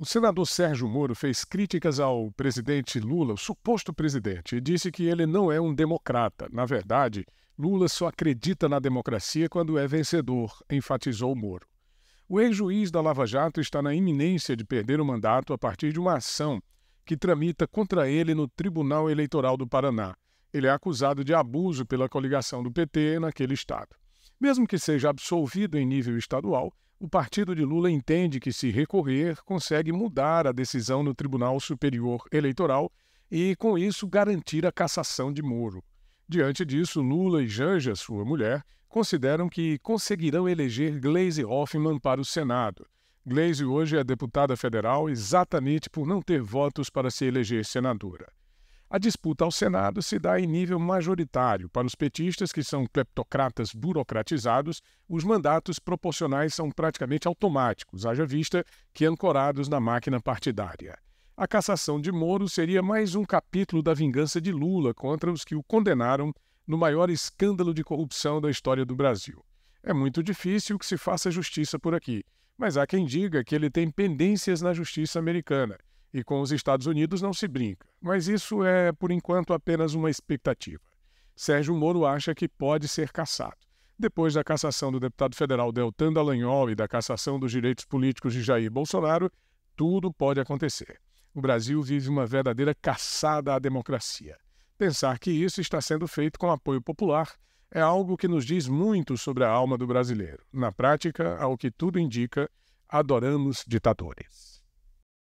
O senador Sérgio Moro fez críticas ao presidente Lula, o suposto presidente, e disse que ele não é um democrata. Na verdade, Lula só acredita na democracia quando é vencedor, enfatizou Moro. O ex-juiz da Lava Jato está na iminência de perder o mandato a partir de uma ação que tramita contra ele no Tribunal Eleitoral do Paraná. Ele é acusado de abuso pela coligação do PT naquele estado. Mesmo que seja absolvido em nível estadual, o partido de Lula entende que, se recorrer, consegue mudar a decisão no Tribunal Superior Eleitoral e, com isso, garantir a cassação de Moro. Diante disso, Lula e Janja, sua mulher, consideram que conseguirão eleger Gleisi Hoffmann para o Senado. Gleisi hoje é deputada federal exatamente por não ter votos para se eleger senadora. A disputa ao Senado se dá em nível majoritário. Para os petistas, que são cleptocratas burocratizados, os mandatos proporcionais são praticamente automáticos, haja vista que ancorados na máquina partidária. A cassação de Moro seria mais um capítulo da vingança de Lula contra os que o condenaram no maior escândalo de corrupção da história do Brasil. É muito difícil que se faça justiça por aqui, mas há quem diga que ele tem pendências na justiça americana e com os Estados Unidos não se brinca. Mas isso é, por enquanto, apenas uma expectativa. Sérgio Moro acha que pode ser cassado. Depois da cassação do deputado federal Deltan Dallagnol e da cassação dos direitos políticos de Jair Bolsonaro, tudo pode acontecer. O Brasil vive uma verdadeira caçada à democracia. Pensar que isso está sendo feito com apoio popular é algo que nos diz muito sobre a alma do brasileiro. Na prática, ao que tudo indica, adoramos ditadores.